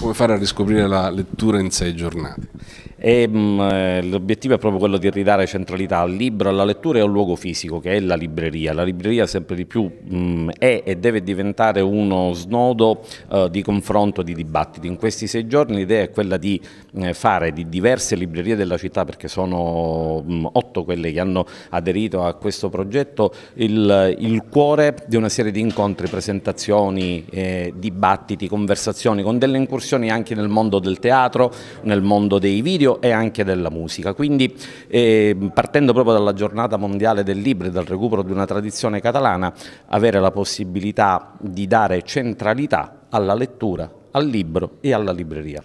come fare a riscoprire la lettura in sei giornate e mm, eh, l'obiettivo è proprio quello di ridare centralità al libro, alla lettura e al luogo fisico che è la libreria. La libreria sempre di più mh, mm, è e deve diventare uno snodo uh, di confronto, di dibattiti. In questi sei giorni l'idea è quella di mh, eh, fare di diverse librerie della città, perché sono mm, otto quelle che hanno aderito a questo progetto, il, il, cuore di una serie di incontri, presentazioni, eh, dibattiti, conversazioni, con delle incursioni anche nel mondo del teatro, nel mondo dei video, studio e anche della musica. Quindi eh, partendo proprio dalla giornata mondiale del libro e dal recupero di una tradizione catalana, avere la possibilità di dare centralità alla lettura, al libro e alla libreria.